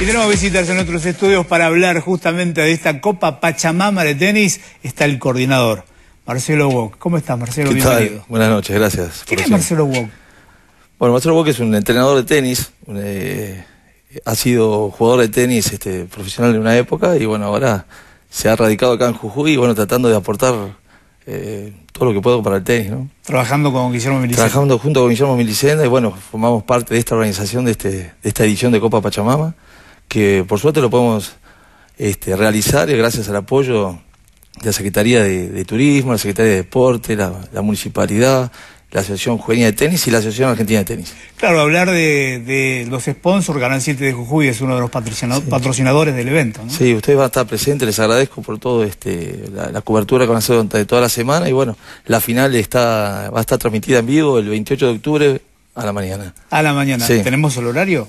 Y tenemos visitas en otros estudios para hablar justamente de esta Copa Pachamama de tenis. Está el coordinador, Marcelo Wok. ¿Cómo estás, Marcelo? Buenas noches, gracias. ¿Quién es Marcelo Wok? Bueno, Marcelo Wok es un entrenador de tenis. Eh, ha sido jugador de tenis este, profesional de una época y bueno, ahora se ha radicado acá en Jujuy y bueno, tratando de aportar eh, todo lo que puedo para el tenis, ¿no? Trabajando con Guillermo Milicena. Trabajando junto con Guillermo Milicena y bueno, formamos parte de esta organización de, este, de esta edición de Copa Pachamama que por suerte lo podemos este, realizar eh, gracias al apoyo de la Secretaría de, Turismo, la Secretaría de Deporte, la, Municipalidad, la Asociación Juvenil de Tenis y la Asociación Argentina de Tenis. Claro, hablar de, los sponsors, Canal 7 de Jujuy es uno de los patrocinadores, del evento. Sí, ustedes van a estar presentes, les agradezco por todo este, la, cobertura que van a hacer durante toda la semana y bueno, la final está, va a estar transmitida en vivo el 28 de octubre a la mañana. A la mañana, ¿tenemos el horario?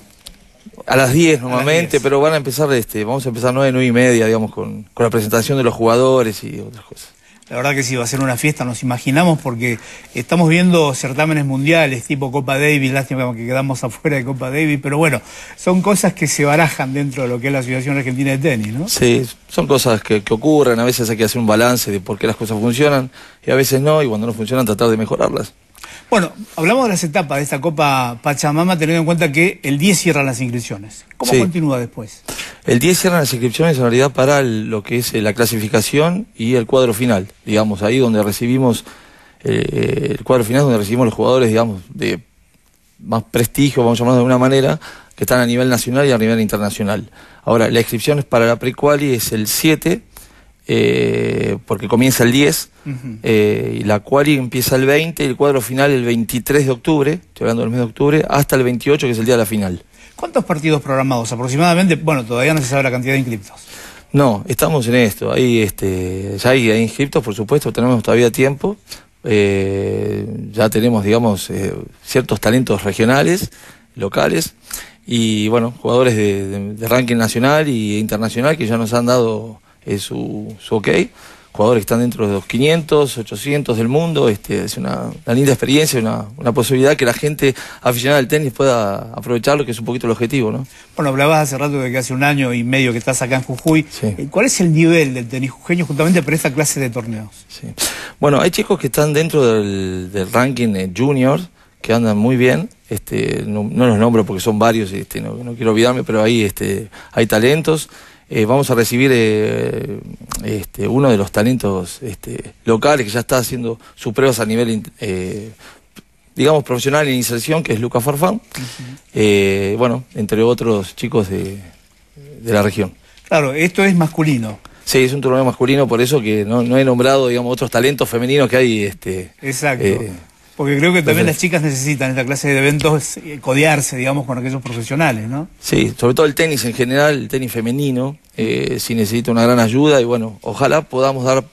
A las 10 normalmente, pero van a empezar, este, vamos a empezar 9, 9 y media, digamos, con, la presentación de los jugadores y otras cosas. La verdad que sí, va a ser una fiesta, nos imaginamos, porque estamos viendo certámenes mundiales tipo Copa Davis, lástima que quedamos afuera de Copa Davis, pero bueno, son cosas que se barajan dentro de lo que es la Asociación Argentina de Tenis, ¿no? Sí, son cosas que ocurren, a veces hay que hacer un balance de por qué las cosas funcionan y a veces no, y cuando no funcionan tratar de mejorarlas. Bueno, hablamos de las etapas de esta Copa Pachamama, teniendo en cuenta que el 10 cierran las inscripciones. ¿Cómo continúa después? El 10 cierran las inscripciones en realidad para lo que es eh, la clasificación y el cuadro final. Digamos, ahí donde recibimos eh, eh, el cuadro final, donde recibimos los jugadores, digamos, de más prestigio, vamos a llamarlo de alguna manera, que están a nivel nacional y a nivel internacional. Ahora, la inscripción es para la y es el 7 eh, porque comienza el 10, eh, y la quali empieza el 20, y el cuadro final el 23 de octubre, estoy hablando del mes de octubre, hasta el 28, que es el día de la final. ¿Cuántos partidos programados aproximadamente? Bueno, todavía no se sabe la cantidad de inscriptos. No, estamos en esto. ahí este, ya hay, inscriptos, por supuesto, tenemos todavía tiempo. Eh, ya tenemos, digamos, ciertos talentos regionales, locales, y bueno, jugadores de, de ranking nacional e internacional que ya nos han dado es su, su ok. Jugadores que están dentro de los 500, 800 del mundo, este, es una, linda experiencia, una, una, posibilidad que la gente aficionada al tenis pueda aprovecharlo, que es un poquito el objetivo. ¿no? Bueno, hablabas hace rato de que hace un año y medio que estás acá en Jujuy. Eh, ¿Cuál es el nivel del tenis jujeño justamente para esta clase de torneos? Bueno, hay chicos que están dentro del, ranking eh, junior, que andan muy bien. Este, no, los nombro porque son varios, este, no, no, quiero olvidarme, pero ahí este, hay talentos. Eh, vamos a recibir eh, este, uno de los talentos este, locales que ya está haciendo sus pruebas a nivel, eh, digamos, profesional en inserción, que es Luca Farfán, bueno, entre otros chicos de, la región. Claro, esto es masculino. Sí, es un torneo masculino, por eso que no, no he nombrado, digamos, otros talentos femeninos que hay. Este, Exacto. Porque creo que también las chicas necesitan esta clase de eventos eh, codearse, digamos, con aquellos profesionales, ¿no? Sí, sobre todo el tenis en general, el tenis femenino, eh, sí necesita una gran ayuda y bueno, ojalá podamos dar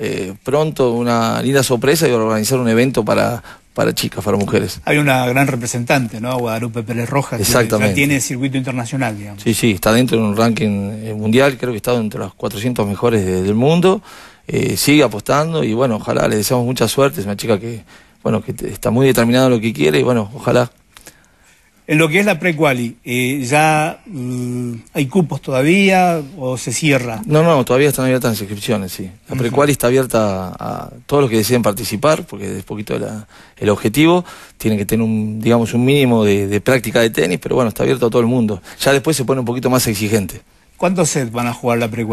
eh, pronto una linda sorpresa y organizar un evento para, para chicas, para mujeres. Hay una gran representante, ¿no? Guadalupe Pérez Rojas. Exactamente. Que tiene circuito internacional, digamos. Sí, sí, está dentro de un ranking eh, mundial, creo que está entre los 400 mejores del mundo. sigue apostando y bueno, ojalá le deseamos mucha suerte. Es una chica que bueno, que está muy determinado lo que quiere y bueno, ojalá. En lo que es la pre eh, ¿ya mm, hay cupos todavía o se cierra? No, no, todavía están abiertas las inscripciones, sí. La pre está abierta a, todos los que deciden participar, porque es poquito el objetivo. Tienen que tener, un, digamos, un mínimo de, práctica de tenis, pero bueno, está abierto a todo el mundo. Ya después se pone un poquito más exigente. ¿Cuántos sets van a jugar la pre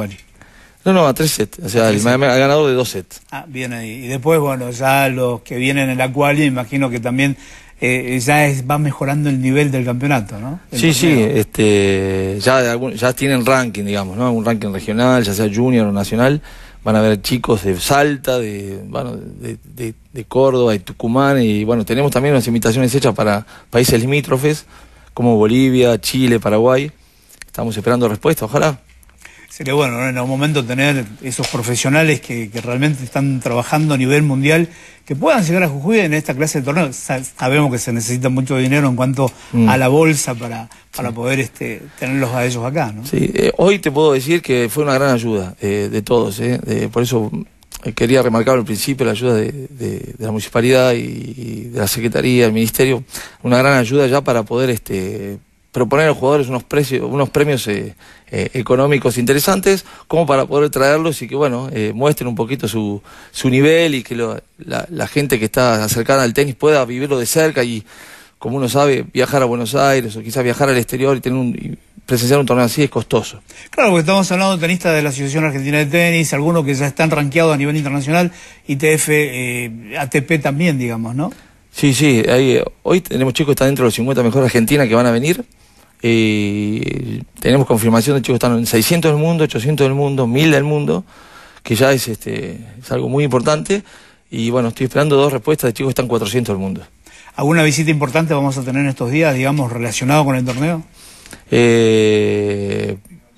no, no, a tres sets. O sea, el, ganador de dos sets. Ah, bien ahí. Y después, bueno, ya los que vienen en la cual, imagino que también eh, ya va mejorando el nivel del campeonato, ¿no? sí, sí. Este, ya, ya tienen ranking, digamos, ¿no? Un ranking regional, ya sea junior o nacional. Van a haber chicos de Salta, de, bueno, de, de Córdoba y Tucumán. Y bueno, tenemos también unas invitaciones hechas para países limítrofes, como Bolivia, Chile, Paraguay. Estamos esperando respuesta, ojalá sería bueno en algún momento tener esos profesionales que, realmente están trabajando a nivel mundial que puedan llegar a Jujuy en esta clase de torneo. sabemos que se necesita mucho dinero en cuanto mm. a la bolsa para, para poder este, tenerlos a ellos acá. ¿no? Eh, hoy te puedo decir que fue una gran ayuda eh, de todos, eh, por eso quería remarcar al principio la ayuda de, la municipalidad y, de la Secretaría, del Ministerio, una gran ayuda ya para poder este, proponer a los jugadores unos precios, unos premios eh, eh, económicos interesantes, como para poder traerlos y que bueno eh, muestren un poquito su, su nivel y que la, gente que está acercada al tenis pueda vivirlo de cerca y como uno sabe viajar a Buenos Aires o quizás viajar al exterior y tener un presenciar un torneo así es costoso. Claro, porque estamos hablando de tenistas de la Asociación Argentina de Tenis, algunos que ya están rankeados a nivel internacional, ITF, ATP también, digamos, ¿no? Sí, sí, hoy tenemos chicos que están dentro de los 50 mejor Argentina que van a venir, y tenemos confirmación de chicos que están en 600 del mundo, 800 del mundo, 1000 del mundo, que ya es, este, es algo muy importante. Y bueno, estoy esperando dos respuestas de chicos que están 400 del mundo. ¿Alguna visita importante vamos a tener en estos días, digamos, relacionado con el torneo? Eh,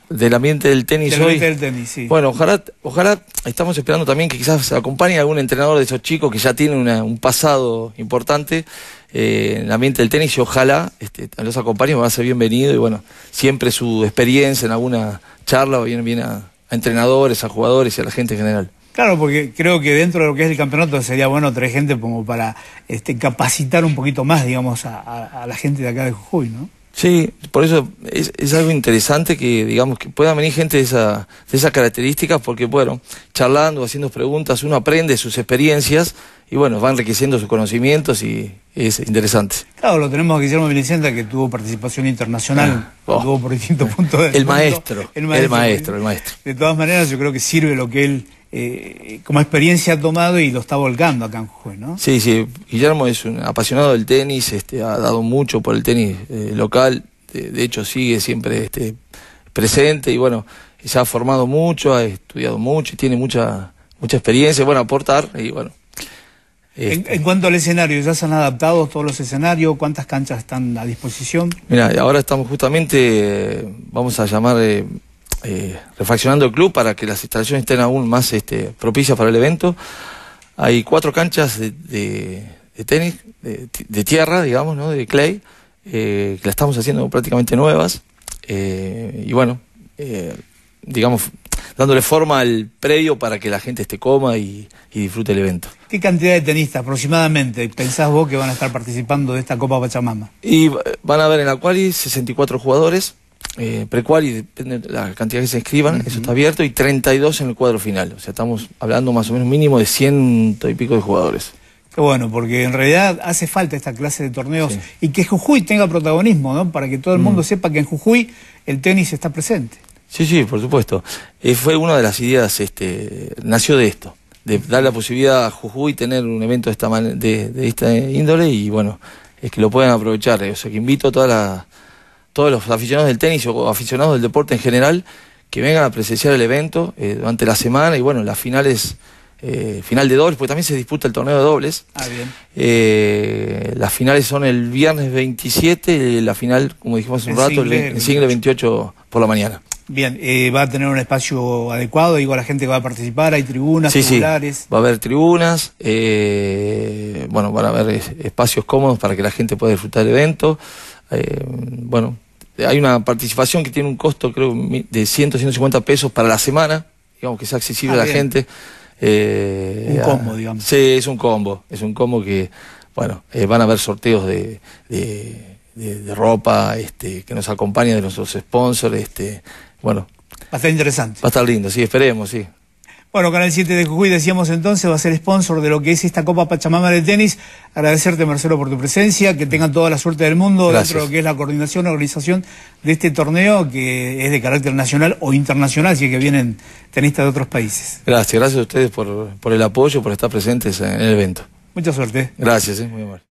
del ambiente del tenis del Bueno, ojalá, ojalá estamos esperando también que quizás acompañe algún entrenador de esos chicos que ya tiene una, un pasado importante eh, en el ambiente del tenis y ojalá este, los acompañe, va a ser bienvenido y bueno, siempre su experiencia en alguna charla viene bien a, a entrenadores, a jugadores y a la gente en general. Claro, porque creo que dentro de lo que es el campeonato sería bueno traer gente como para este, capacitar un poquito más, digamos, a, a la gente de acá de Jujuy, ¿no? Sí, por eso es, algo interesante que, digamos, que pueda venir gente de, esa, de esas características, porque, bueno, charlando, haciendo preguntas, uno aprende sus experiencias y, bueno, van enriqueciendo sus conocimientos y es interesante. Claro, lo tenemos a Guillermo que tuvo participación internacional, ah, oh. tuvo por distintos puntos de el maestro, el maestro, el maestro. De todas maneras, yo creo que sirve lo que él eh, como experiencia ha tomado y lo está volcando acá en ¿no? Sí, sí, Guillermo es un apasionado del tenis, este, ha dado mucho por el tenis eh, local, de, hecho sigue siempre este, presente y bueno, se ha formado mucho, ha estudiado mucho y tiene mucha, mucha experiencia, bueno, aportar y bueno. En, este. cuanto al escenario, ¿ya se han adaptado todos los escenarios? ¿Cuántas canchas están a disposición? Mira, ahora estamos justamente, vamos a llamar eh, eh, refaccionando el club para que las instalaciones estén aún más este, propicias para el evento. Hay cuatro canchas de, tenis, de, tierra, digamos, ¿no? de clay, eh, que la estamos haciendo prácticamente nuevas. Eh, y bueno, digamos, dándole forma al predio para que la gente esté coma y, disfrute el evento. ¿Qué cantidad de tenistas aproximadamente pensás vos que van a estar participando de esta Copa Pachamama? Y van a haber en la quali 64 jugadores eh, precual y depende de la cantidad que se escriban eso está abierto, y 32 en el cuadro final. O sea, estamos hablando más o menos mínimo de ciento y pico de jugadores. Qué bueno, porque en realidad hace falta esta clase de torneos y que Jujuy tenga protagonismo, ¿no? Para que todo el mm. mundo sepa que en Jujuy el tenis está presente. Sí, sí, por supuesto. Eh, fue una de las ideas, este, nació de esto, de dar la posibilidad a Jujuy tener un evento de esta, de, de esta índole y bueno, es que lo puedan aprovechar. O sea, que invito a todas las todos los aficionados del tenis o aficionados del deporte en general que vengan a presenciar el evento eh, durante la semana y bueno, las finales, eh, final de dobles, porque también se disputa el torneo de dobles. Ah, eh, las finales son el viernes 27, la final, como dijimos hace un rato, el, single 28 por la mañana. Bien, va a tener un espacio adecuado, digo, la gente va a participar, hay tribunas, sí, Sí. va a haber tribunas, bueno, van a haber espacios cómodos para que la gente pueda disfrutar del evento, bueno, eh, hay una participación que tiene un costo, creo, de 100, 150 pesos para la semana, digamos que es accesible ah, a la gente. Eh, un combo, digamos. Sí, es un combo, es un combo que, bueno, eh, van a haber sorteos de, de, ropa este, que nos acompaña de nuestros sponsors, este, bueno. Va a estar interesante. Va a estar lindo, sí, esperemos, sí. Bueno, Canal 7 de Jujuy, decíamos entonces, va a ser sponsor de lo que es esta Copa Pachamama de tenis. Agradecerte, Marcelo, por tu presencia, que tengan toda la suerte del mundo dentro de lo que es la coordinación, la organización de este torneo que es de carácter nacional o internacional, es que vienen tenistas de otros países. Gracias, gracias a ustedes por, por el apoyo, por estar presentes en el evento. Mucha suerte. Gracias, ¿eh? muy amable.